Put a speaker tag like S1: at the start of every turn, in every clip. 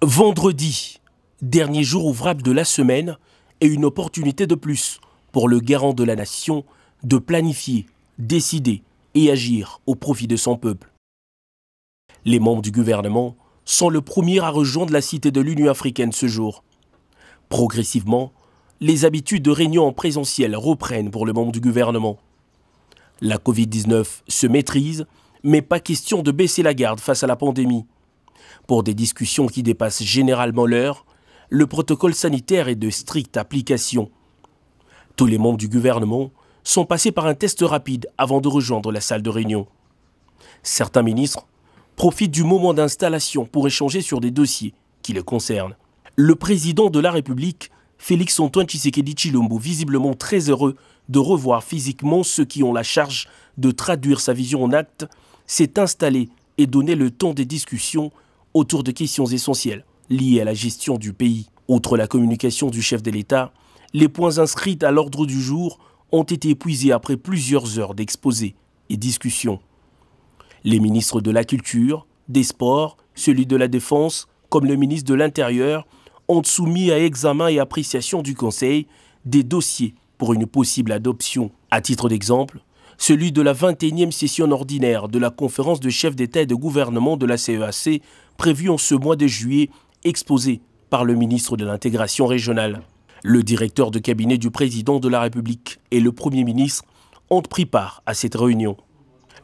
S1: Vendredi, dernier jour ouvrable de la semaine est une opportunité de plus pour le garant de la nation de planifier, décider et agir au profit de son peuple. Les membres du gouvernement sont le premier à rejoindre la cité de l'Union africaine ce jour. Progressivement, les habitudes de réunion en présentiel reprennent pour le membre du gouvernement. La Covid-19 se maîtrise, mais pas question de baisser la garde face à la pandémie. Pour des discussions qui dépassent généralement l'heure, le protocole sanitaire est de stricte application. Tous les membres du gouvernement sont passés par un test rapide avant de rejoindre la salle de réunion. Certains ministres profitent du moment d'installation pour échanger sur des dossiers qui les concernent. Le président de la République, Félix Antoine Tshisekedi Chilombo, visiblement très heureux de revoir physiquement ceux qui ont la charge de traduire sa vision en actes, s'est installé et donné le temps des discussions autour de questions essentielles liées à la gestion du pays. Outre la communication du chef de l'État, les points inscrits à l'ordre du jour ont été épuisés après plusieurs heures d'exposés et discussions. Les ministres de la Culture, des Sports, celui de la Défense, comme le ministre de l'Intérieur, ont soumis à examen et appréciation du Conseil des dossiers pour une possible adoption. À titre d'exemple, celui de la 21e session ordinaire de la conférence de chefs d'État et de gouvernement de la CEAC e prévue en ce mois de juillet, exposée par le ministre de l'Intégration régionale. Le directeur de cabinet du président de la République et le Premier ministre ont pris part à cette réunion.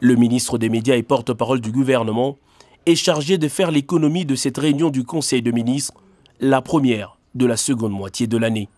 S1: Le ministre des Médias et porte-parole du gouvernement est chargé de faire l'économie de cette réunion du Conseil de ministres, la première de la seconde moitié de l'année.